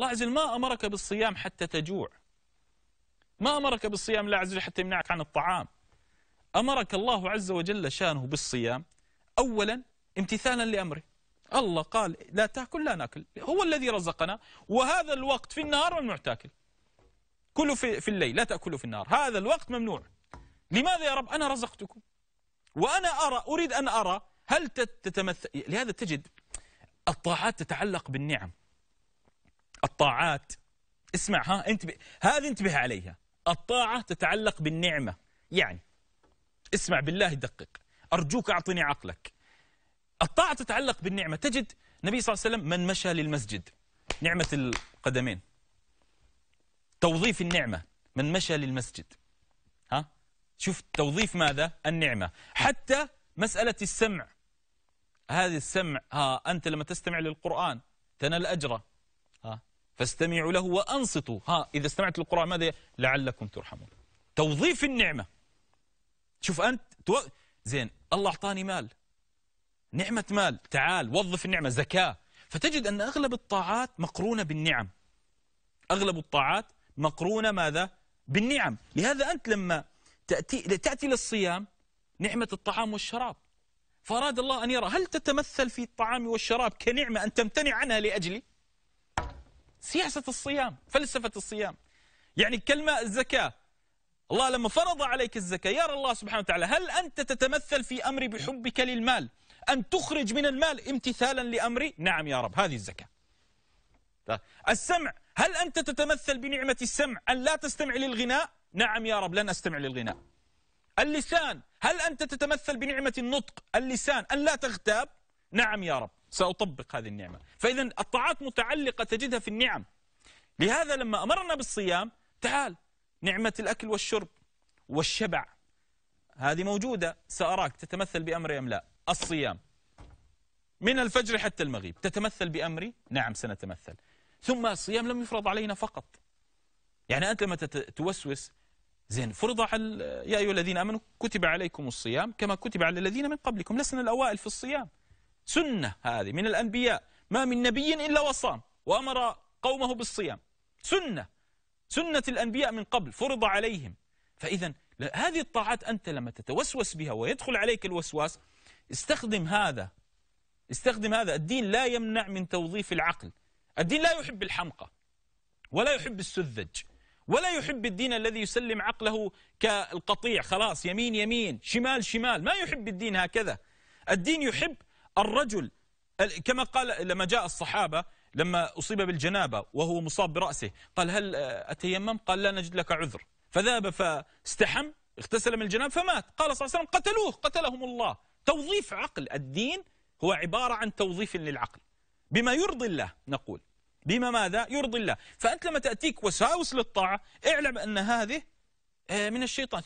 الله عز وجل ما أمرك بالصيام حتى تجوع ما أمرك بالصيام الله عز وجل حتى يمنعك عن الطعام أمرك الله عز وجل شانه بالصيام أولا امتثالا لأمره الله قال لا تأكل لا نأكل هو الذي رزقنا وهذا الوقت في النهار ممنوع تأكل كله في, في الليل لا تأكلوا في النهار هذا الوقت ممنوع لماذا يا رب أنا رزقتكم وأنا أرى أريد أن أرى هل تتمثل لهذا تجد الطاعات تتعلق بالنعم الطاعات اسمع ها انتبه هذه انتبه عليها الطاعة تتعلق بالنعمة يعني اسمع بالله دقق أرجوك أعطني عقلك الطاعة تتعلق بالنعمة تجد النبي صلى الله عليه وسلم من مشى للمسجد نعمة القدمين توظيف النعمة من مشى للمسجد ها شوف توظيف ماذا النعمة حتى مسألة السمع هذه السمع ها أنت لما تستمع للقرآن تنال أجره ها فاستمعوا له وأنصتوا ها إذا استمعت للقرآن ماذا لعلكم ترحمون توظيف النعمة شوف أنت تو... زين الله أعطاني مال نعمة مال تعال وظف النعمة زكاة فتجد أن أغلب الطاعات مقرونة بالنعم أغلب الطاعات مقرونة ماذا بالنعم لهذا أنت لما تأتي, تأتي للصيام نعمة الطعام والشراب فأراد الله أن يرى هل تتمثل في الطعام والشراب كنعمة أن تمتنع عنها لأجلي سياسة الصيام فلسفة الصيام يعني كلمة الزكاة الله لما فرض عليك الزكاة يرى الله سبحانه وتعالى هل أنت تتمثل في أمري بحبك للمال أن تخرج من المال امتثالا لأمري نعم يا رب هذه الزكاة السمع هل أنت تتمثل بنعمة السمع أن لا تستمع للغناء نعم يا رب لن أستمع للغناء اللسان هل أنت تتمثل بنعمة النطق اللسان أن لا تغتاب نعم يا رب سأطبق هذه النعمة فإذا الطاعات متعلقة تجدها في النعم لهذا لما أمرنا بالصيام تعال نعمة الأكل والشرب والشبع هذه موجودة سأراك تتمثل بأمري أم لا الصيام من الفجر حتى المغيب تتمثل بأمري نعم سنتمثل ثم الصيام لم يفرض علينا فقط يعني أنت لما توسوس زين فرض على يا أيها الذين أمنوا كتب عليكم الصيام كما كتب على الذين من قبلكم لسنا الأوائل في الصيام سنة هذه من الأنبياء ما من نبي إلا وصام وأمر قومه بالصيام سنة سنة الأنبياء من قبل فرض عليهم فإذا هذه الطاعات أنت لما تتوسوس بها ويدخل عليك الوسواس استخدم هذا استخدم هذا الدين لا يمنع من توظيف العقل الدين لا يحب الحمقى ولا يحب السذج ولا يحب الدين الذي يسلم عقله كالقطيع خلاص يمين يمين شمال شمال ما يحب الدين هكذا الدين يحب الرجل كما قال لما جاء الصحابة لما أصيب بالجنابة وهو مصاب برأسه قال هل آه، أتيمم قال لا نجد لك عذر فذهب فاستحم اغتسل من الجنابة فمات قال صلى الله عليه وسلم قتلوه قتلهم الله توظيف عقل الدين هو عبارة عن توظيف للعقل بما يرضي الله نقول بما ماذا يرضي الله فأنت لما تأتيك وساوس للطاعة اعلم أن هذه آه، من الشيطان